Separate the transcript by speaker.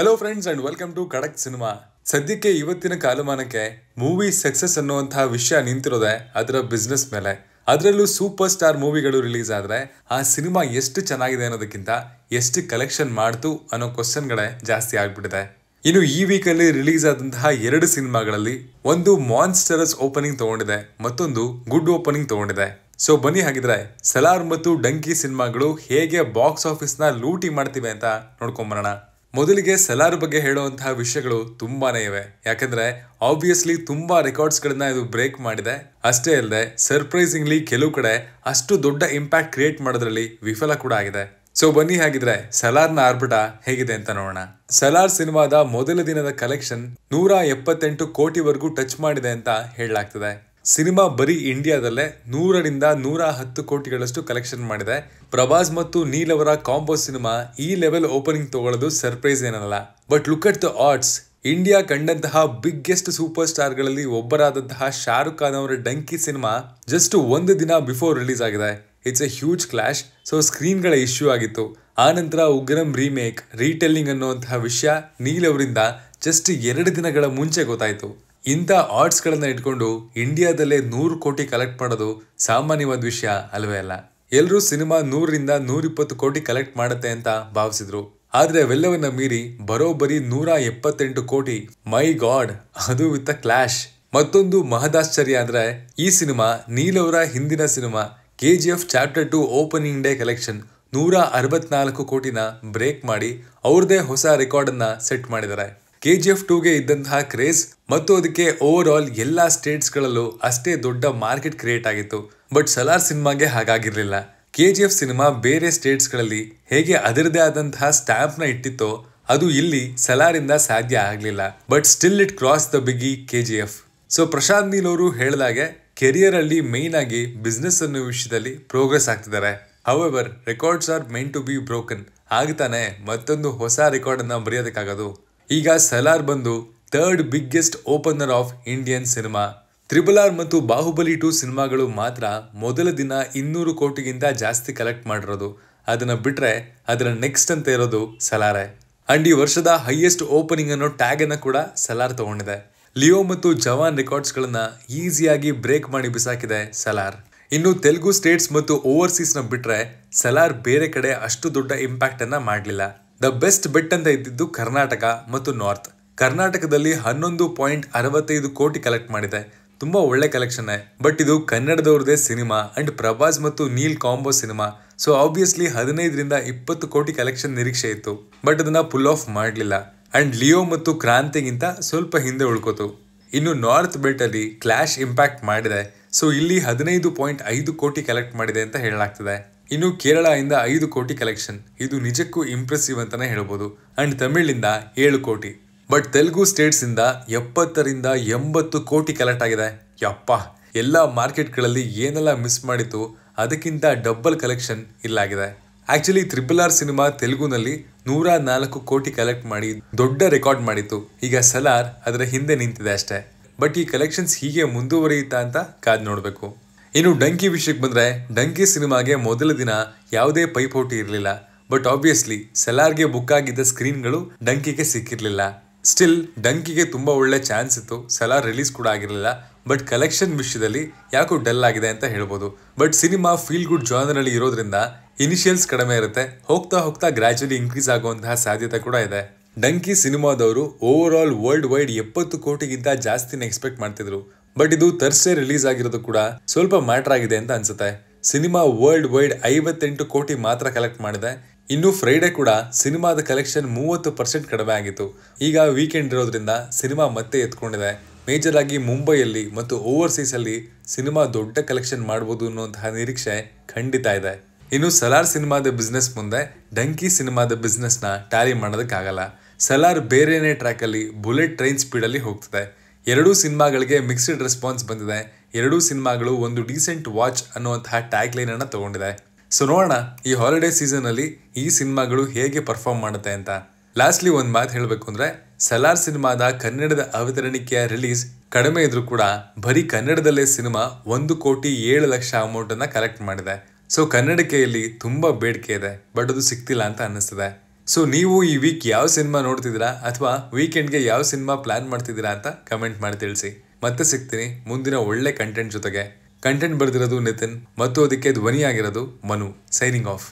Speaker 1: hello friends and welcome to Kadak cinema ಸದ್ಯಕ್ಕೆ ಇವತ್ತಿನ ಕಾಲಮಾನಕ್ಕೆ movie success ಅನ್ನುವಂತಹ ವಿಷಯ ನಿಂತಿರೋದೆ ಅದರ ಬಿಸ್ನೆಸ್ ಮೇಲೆ ಅದರಲ್ಲೂ ಸೂಪರ್ ಸ್ಟಾರ್ ಮೂವಿಗಳು ರಿಲೀಸ್ ಆದರೆ ಆ ಸಿನಿಮಾ ಎಷ್ಟು ಚೆನ್ನಾಗಿದೆ ಅನ್ನೋದಕ್ಕಿಂತ ಎಷ್ಟು ಕಲೆಕ್ಷನ್ ಮಾಡ್ತು ಅನ್ನೋ ಕ್ವಶನ್ಗಳೇ ಜಾಸ್ತಿ ಆಗ್ಬಿಟ್ಟಿದೆ ಇನ್ನು ಈ ವೀಕಲ್ಲಿ ರಿಲೀಸ್ ಆದಂತಹ ಎರಡು ಸಿನಿಮಾಗಳಲ್ಲಿ ಒಂದು ಮಾನ್ಸ್ಟರಸ್ ಓಪನಿಂಗ್ ತಗೊಂಡಿದೆ ಮತ್ತೊಂದು ಗುಡ್ ಓಪನಿಂಗ್ ತಗೊಂಡಿದೆ ಸೊ ಬನ್ನಿ ಹಾಗಿದ್ರೆ ಸಲಾರ್ ಮತ್ತು ಡಂಕಿ ಸಿನಿಮಾಗಳು ಹೇಗೆ ಬಾಕ್ಸ್ ಆಫೀಸ್ನ ಲೂಟಿ ಮಾಡ್ತಿವೆ ಅಂತ ನೋಡ್ಕೊಂಬರೋಣ ಮೊದಲಿಗೆ ಸಲಾರ್ ಬಗ್ಗೆ ಹೇಳುವಂತಹ ವಿಷಯಗಳು ತುಂಬಾನೇ ಇವೆ ಯಾಕಂದ್ರೆ ಆಬ್ವಿಯಸ್ಲಿ ತುಂಬಾ ರೆಕಾರ್ಡ್ಸ್ ಗಳನ್ನ ಇದು ಬ್ರೇಕ್ ಮಾಡಿದೆ ಅಷ್ಟೇ ಅಲ್ಲದೆ ಸರ್ಪ್ರೈಸಿಂಗ್ಲಿ ಕೆಲವು ಕಡೆ ಅಷ್ಟು ದೊಡ್ಡ ಇಂಪ್ಯಾಕ್ಟ್ ಕ್ರಿಯೇಟ್ ಮಾಡೋದ್ರಲ್ಲಿ ವಿಫಲ ಕೂಡ ಆಗಿದೆ ಸೊ ಬನ್ನಿ ಹಾಗಿದ್ರೆ ಸಲಾರ್ನ ಆರ್ಬಿಟ ಹೇಗಿದೆ ಅಂತ ನೋಡೋಣ ಸಲಾರ್ ಸಿನಿಮಾದ ಮೊದಲ ದಿನದ ಕಲೆಕ್ಷನ್ ನೂರ ಎಪ್ಪತ್ತೆಂಟು ಕೋಟಿವರೆಗೂ ಟಚ್ ಮಾಡಿದೆ ಅಂತ ಹೇಳಲಾಗ್ತದೆ ಸಿನಿಮಾ ಬರೀ ಇಂಡಿಯಾದಲ್ಲೇ ನೂರರಿಂದ ನೂರ ಹತ್ತು ಕೋಟಿಗಳಷ್ಟು ಕಲೆಕ್ಷನ್ ಮಾಡಿದೆ ಪ್ರಭಾಸ್ ಮತ್ತು ನೀಲ್ ಅವರ ಕಾಂಬೋ ಸಿನಿಮಾ ಈ ಲೆವೆಲ್ ಓಪನಿಂಗ್ ತಗೊಳ್ಳೋದು ಸರ್ಪ್ರೈಸ್ ಏನಲ್ಲ but look at the arts India ಕಂಡಂತಹ ಬಿಗ್ಗೆಸ್ಟ್ ಸೂಪರ್ ಸ್ಟಾರ್ಗಳಲ್ಲಿ ಒಬ್ಬರಾದಂತಹ ಶಾರುಖ್ ಖಾನ್ ಅವರ ಡಂಕಿ ಸಿನಿಮಾ ಜಸ್ಟ್ ಒಂದು ದಿನ ಬಿಫೋರ್ ರಿಲೀಸ್ ಆಗಿದೆ it's a huge clash so ಸ್ಕ್ರೀನ್ಗಳ ಇಶ್ಯೂ ಆಗಿತ್ತು ಆನಂತರ ಉಗ್ರಂ ರೀಮೇಕ್ ರೀಟೆಲ್ಲಿಂಗ್ ಅನ್ನುವಂತಹ ವಿಷಯ ನೀಲ್ ಅವರಿಂದ ಜಸ್ಟ್ ಎರಡು ದಿನಗಳ ಮುಂಚೆ ಗೊತ್ತಾಯಿತು ಇಂಥ ಆರ್ಟ್ಸ್ಗಳನ್ನು ಇಟ್ಕೊಂಡು ಇಂಡಿಯಾದಲ್ಲೇ ನೂರು ಕೋಟಿ ಕಲೆಕ್ಟ್ ಮಾಡೋದು ಸಾಮಾನ್ಯವಾದ ವಿಷಯ ಅಲ್ವೇ ಅಲ್ಲ ಎಲ್ಲರೂ ಸಿನಿಮಾ ನೂರರಿಂದ ನೂರಿಪ್ಪತ್ತು ಕೋಟಿ ಕಲೆಕ್ಟ್ ಮಾಡುತ್ತೆ ಅಂತ ಭಾವಿಸಿದ್ರು ಆದರೆ ಅವೆಲ್ಲವನ್ನ ಮೀರಿ ಬರೋಬ್ಬರಿ ನೂರ ಎಪ್ಪತ್ತೆಂಟು ಕೋಟಿ ಮೈ ಗಾಡ್ ಅದು ವಿತ್ ಅ ಕ್ಲಾಶ್ ಮತ್ತೊಂದು ಮಹದಾಶ್ಚರ್ಯ ಅಂದರೆ ಈ ಸಿನಿಮಾ ನೀಲವರ ಹಿಂದಿನ cinema K G F chapter two opening day collection ನೂರ ಅರವತ್ನಾಲ್ಕು ಕೋಟಿನ ಬ್ರೇಕ್ ಮಾಡಿ ಅವ್ರದೇ ಹೊಸ ರೆಕಾರ್ಡನ್ನು ಸೆಟ್ ಮಾಡಿದ್ದಾರೆ ಕೆ ಜಿ ಎಫ್ ಟೂಗೆ ಇದ್ದಂತಹ ಕ್ರೇಜ್ ಮತ್ತು ಅದಕ್ಕೆ ಓವರ್ ಆಲ್ ಎಲ್ಲ ಸ್ಟೇಟ್ಸ್ಗಳಲ್ಲೂ ಅಷ್ಟೇ ದೊಡ್ಡ ಮಾರ್ಕೆಟ್ ಕ್ರಿಯೇಟ್ ಆಗಿತ್ತು ಬಟ್ ಸಲಾರ್ ಸಿನಿಮಾಗೆ ಹಾಗಾಗಿರಲಿಲ್ಲ ಕೆ ಜಿ ಎಫ್ ಸಿನಿಮಾ ಬೇರೆ ಸ್ಟೇಟ್ಸ್ಗಳಲ್ಲಿ ಹೇಗೆ ಅದರದೇ ಆದಂತಹ ಸ್ಟ್ಯಾಂಪ್ನ ಇಟ್ಟಿತ್ತೋ ಅದು ಇಲ್ಲಿ ಸಲಾರಿಂದ ಸಾಧ್ಯ ಆಗಲಿಲ್ಲ but still it cross the big K G F so Prashanth Neel ಅವರು ಹೇಳಿದಾಗೆ ಕೆರಿಯರ್ ಅಲ್ಲಿ ಮೈನ್ ಆಗಿ ಬಿಸ್ನೆಸ್ ಅನ್ನೋ ವಿಷಯದಲ್ಲಿ ಪ್ರೋಗ್ರೆಸ್ ಆಗ್ತಿದ್ದಾರೆ however records are meant to be broken ಆಗ್ತಾನೆ ಮತ್ತೊಂದು ಹೊಸ ರೆಕಾರ್ಡ್ ಅನ್ನ ಬರೆಯೋದಕ್ಕಾಗೋದು ಈಗ ಸಲಾರ್ ಬಂದು third biggest opener of Indian cinema triple R ಮತ್ತು ಬಾಹುಬಲಿ ಟು ಸಿನಿಮಾಗಳು ಮಾತ್ರ ಮೊದಲ ದಿನ ಇನ್ನೂರು ಕೋಟಿಗಿಂತ ಜಾಸ್ತಿ ಕಲೆಕ್ಟ್ ಮಾಡಿರೋದು ಅದನ್ನು ಬಿಟ್ಟರೆ ಅದರ ನೆಕ್ಸ್ಟ್ ಅಂತ ಇರೋದು ಸಲಾರೆ ಅಂಡ್ ಈ ವರ್ಷದ ಹೈಯೆಸ್ಟ್ ಓಪನಿಂಗ್ ಅನ್ನೋ ಅನ್ನು ಕೂಡ ಸಲಾರ್ ತಗೊಂಡಿದೆ ಲಿಯೋ ಮತ್ತು ಜವಾನ್ ರೆಕಾರ್ಡ್ಸ್ಗಳನ್ನು ಈಸಿಯಾಗಿ ಬ್ರೇಕ್ ಮಾಡಿ ಬಿಸಾಕಿದೆ ಸಲಾರ್ ಇನ್ನು ತೆಲುಗು ಸ್ಟೇಟ್ಸ್ ಮತ್ತು ಓವರ್ಸೀಸ್ನ ಬಿಟ್ಟರೆ ಸಲಾರ್ ಬೇರೆ ಕಡೆ ಅಷ್ಟು ದೊಡ್ಡ ಇಂಪ್ಯಾಕ್ಟನ್ನು ಮಾಡಲಿಲ್ಲ ದ ಬೆಸ್ಟ್ ಬೆಟ್ ಅಂತ ಇದ್ದಿದ್ದು ಕರ್ನಾಟಕ ಮತ್ತು ನಾರ್ತ್ ಕರ್ನಾಟಕದಲ್ಲಿ ಹನ್ನೊಂದು ಪಾಯಿಂಟ್ ಅರವತ್ತೈದು ಕೋಟಿ ಕಲೆಕ್ಟ್ ಮಾಡಿದೆ ತುಂಬಾ ಒಳ್ಳೆ ಕಲೆಕ್ಷನ್ ಬಟ್ ಇದು ಕನ್ನಡದವ್ರದೇ ಸಿನಿಮಾ ಅಂಡ್ ಪ್ರಭಾಸ್ ಮತ್ತು Neel combo cinema so obviously ಹದಿನೈದರಿಂದ ಇಪ್ಪತ್ತು ಕೋಟಿ ಕಲೆಕ್ಷನ್ ನಿರೀಕ್ಷೆ ಇತ್ತು ಬಟ್ ಅದನ್ನ ಪುಲ್ ಆಫ್ ಮಾಡಲಿಲ್ಲ ಅಂಡ್ ಲಿಯೋ ಮತ್ತು ಕ್ರಾಂತಿಗಿಂತ ಸ್ವಲ್ಪ ಹಿಂದೆ ಉಳ್ಕೋತು ಇನ್ನು ನಾರ್ತ್ ಅಲ್ಲಿ ಕ್ಲಾಶ್ ಇಂಪ್ಯಾಕ್ಟ್ ಮಾಡಿದೆ ಸೊ ಇಲ್ಲಿ ಹದಿನೈದು ಪಾಯಿಂಟ್ ಐದು ಕೋಟಿ ಕಲೆಕ್ಟ್ ಮಾಡಿದೆ ಅಂತ ಹೇಳಲಾಗ್ತದೆ ಇನ್ನು ಕೇರಳ ಇಂದ ಐದು ಕೋಟಿ ಕಲೆಕ್ಷನ್ ಇದು ನಿಜಕ್ಕೂ ಇಂಪ್ರೆಸಿವ್ ಅಂತಾನೆ ಹೇಳ್ಬೋದು ಅಂಡ್ ತಮಿಳಿಂದ ಏಳು ಕೋಟಿ ಬಟ್ ತೆಲುಗು ಸ್ಟೇಟ್ಸ್ ಇಂದ ಎಪ್ಪತ್ತರಿಂದ ಎಂಬತ್ತು ಕೋಟಿ ಕಲೆಕ್ಟ್ ಆಗಿದೆ ಯಪ್ಪ ಎಲ್ಲ ಮಾರ್ಕೆಟ್ಗಳಲ್ಲಿ ಏನೆಲ್ಲ ಮಿಸ್ ಮಾಡಿತ್ತು ಅದಕ್ಕಿಂತ ಡಬ್ಬಲ್ ಕಲೆಕ್ಷನ್ ಇಲ್ಲಾಗಿದೆ ಆಕ್ಚುಲಿ ತ್ರಿಬಲ್ ಆರ್ ಸಿನಿಮಾ ತೆಲುಗುನಲ್ಲಿ ನೂರ ನಾಲ್ಕು ಕೋಟಿ ಕಲೆಕ್ಟ್ ಮಾಡಿ ದೊಡ್ಡ ರೆಕಾರ್ಡ್ ಮಾಡಿತ್ತು ಈಗ ಸಲಾರ್ ಅದರ ಹಿಂದೆ ನಿಂತಿದೆ ಅಷ್ಟೇ ಬಟ್ ಈ ಕಲೆಕ್ಷನ್ಸ್ ಹೀಗೆ ಮುಂದುವರಿಯುತ್ತಾ ಅಂತ ಕಾದ್ ನೋಡಬೇಕು ಇನ್ನು ಡಂಕಿ ವಿಷಯಕ್ಕೆ ಬಂದರೆ ಡಂಕಿ ಸಿನಿಮಾಗೆ ಮೊದಲ ದಿನ ಯಾವುದೇ ಪೈಪೋಟಿ ಇರಲಿಲ್ಲ ಬಟ್ ಆಬ್ವಿಯಸ್ಲಿ ಸೆಲಾರ್ಗೆ ಬುಕ್ ಆಗಿದ್ದ ಸ್ಕ್ರೀನ್ಗಳು ಡಂಕಿಗೆ ಸಿಕ್ಕಿರಲಿಲ್ಲ ಸ್ಟಿಲ್ ಡಂಕಿಗೆ ತುಂಬ ಒಳ್ಳೆ ಚಾನ್ಸ್ ಇತ್ತು ಸೆಲಾರ್ ರಿಲೀಸ್ ಕೂಡ ಆಗಿರಲಿಲ್ಲ ಬಟ್ ಕಲೆಕ್ಷನ್ ವಿಷಯದಲ್ಲಿ ಯಾಕೋ ಡಲ್ ಆಗಿದೆ ಅಂತ ಹೇಳ್ಬೋದು ಬಟ್ ಸಿನಿಮಾ ಫೀಲ್ ಗುಡ್ ಜಾನರಲ್ಲಿ ಇರೋದ್ರಿಂದ ಇನಿಷಿಯಲ್ಸ್ ಕಡಿಮೆ ಇರುತ್ತೆ ಹೋಗ್ತಾ ಹೋಗ್ತಾ ಗ್ರ್ಯಾಜುಲಿ ಇನ್ಕ್ರೀಸ್ ಆಗುವಂತಹ ಸಾಧ್ಯತೆ ಕೂಡ ಇದೆ ಡಂಕಿ ಸಿನಿಮಾದವರು ಓವರ್ ಆಲ್ ವರ್ಲ್ಡ್ ವೈಡ್ ಎಪ್ಪತ್ತು ಕೋಟಿಗಿಂತ ಜಾಸ್ತಿನ ಎಕ್ಸ್ಪೆಕ್ಟ್ ಮಾಡ್ತಿದ್ರು ಬಟ್ ಇದು ತರ್ಸೆ ರಿಲೀಸ್ ಆಗಿರೋದು ಕೂಡ ಸ್ವಲ್ಪ ಮ್ಯಾಟರ್ ಆಗಿದೆ ಅಂತ ಅನ್ಸುತ್ತೆ ಸಿನಿಮಾ ವರ್ಲ್ಡ್ ವೈಡ್ ಐವತ್ತೆಂಟು ಕೋಟಿ ಮಾತ್ರ ಕಲೆಕ್ಟ್ ಮಾಡಿದೆ ಇನ್ನು ಫ್ರೈಡೆ ಕೂಡ ಸಿನಿಮಾದ ಕಲೆಕ್ಷನ್ ಮೂವತ್ತು ಪರ್ಸೆಂಟ್ ಕಡಿಮೆ ಆಗಿತ್ತು ಈಗ ವೀಕೆಂಡ್ ಇರೋದ್ರಿಂದ ಸಿನಿಮಾ ಮತ್ತೆ ಎತ್ಕೊಂಡಿದೆ ಮೇಜರ್ ಆಗಿ ಮುಂಬೈಯಲ್ಲಿ ಮತ್ತು ಅಲ್ಲಿ ಸಿನಿಮಾ ದೊಡ್ಡ ಕಲೆಕ್ಷನ್ ಮಾಡಬಹುದು ಅನ್ನುವಂತಹ ನಿರೀಕ್ಷೆ ಖಂಡಿತ ಇದೆ ಇನ್ನು ಸಲಾರ್ ಸಿನಿಮಾದ ಬಿಸ್ನೆಸ್ ಮುಂದೆ ಡಂಕಿ ಸಿನಿಮಾದ ಬಿಸ್ನೆಸ್ನ ಟ್ಯಾಲಿ ಮಾಡೋದಕ್ಕಾಗಲ್ಲ ಸಲಾರ್ ಬೇರೆನೇ ಟ್ರ್ಯಾಕ್ ಅಲ್ಲಿ ಬುಲೆಟ್ ಟ್ರೈನ್ ಸ್ಪೀಡ್ ಅಲ್ಲಿ ಹೋಗ್ತದೆ ಎರಡೂ ಸಿನಿಮಾಗಳಿಗೆ ಮಿಕ್ಸ್ಡ್ ರೆಸ್ಪಾನ್ಸ್ ಬಂದಿದೆ ಎರಡೂ ಸಿನಿಮಾಗಳು ಒಂದು ಡೀಸೆಂಟ್ ವಾಚ್ ಅನ್ನುವಂತಹ ಟ್ಯಾಗ್ ಅನ್ನು ತಗೊಂಡಿದೆ ಸೊ ನೋಡೋಣ ಈ ಹಾಲಿಡೇ ಸೀಸನ್ ಅಲ್ಲಿ ಈ ಸಿನಿಮಾಗಳು ಹೇಗೆ ಪರ್ಫಾರ್ಮ್ ಮಾಡುತ್ತೆ ಅಂತ ಲಾಸ್ಟ್ಲಿ ಒಂದು ಮಾತು ಹೇಳಬೇಕು ಅಂದ್ರೆ ಸಲಾರ್ ಸಿನಿಮಾದ ಕನ್ನಡದ ಅವತರಣಿಕೆಯ ರಿಲೀಸ್ ಕಡಿಮೆ ಇದ್ರೂ ಕೂಡ ಬರೀ ಕನ್ನಡದಲ್ಲೇ ಸಿನಿಮಾ ಒಂದು ಕೋಟಿ ಏಳು ಲಕ್ಷ ಅಮೌಂಟ್ ಅನ್ನ ಕಲೆಕ್ಟ್ ಮಾಡಿದೆ ಸೊ ಕನ್ನಡಕೆಯಲ್ಲಿ ಇಲ್ಲಿ ತುಂಬ ಬೇಡಿಕೆ ಇದೆ ಬಟ್ ಅದು ಸಿಕ್ತಿಲ್ಲ ಅಂತ ಅನ್ನಿಸ್ತದೆ ಸೊ ನೀವು ಈ ವೀಕ್ ಯಾವ ಸಿನಿಮಾ ನೋಡ್ತಿದ್ದೀರಾ ಅಥವಾ ವೀಕೆಂಡ್ಗೆ ಯಾವ ಸಿನಿಮಾ ಪ್ಲಾನ್ ಮಾಡ್ತಿದ್ದೀರಾ ಅಂತ ಕಮೆಂಟ್ ಮಾಡಿ ತಿಳಿಸಿ ಮತ್ತೆ ಸಿಗ್ತೀನಿ ಮುಂದಿನ ಒಳ್ಳೆ ಕಂಟೆಂಟ್ ಜೊತೆಗೆ ಕಂಟೆಂಟ್ ಬರೆದಿರೋದು ನಿತಿನ್ ಮತ್ತು ಅದಕ್ಕೆ ಧ್ವನಿಯಾಗಿರೋದು ಮನು ಸೈನಿಂಗ್ ಆಫ್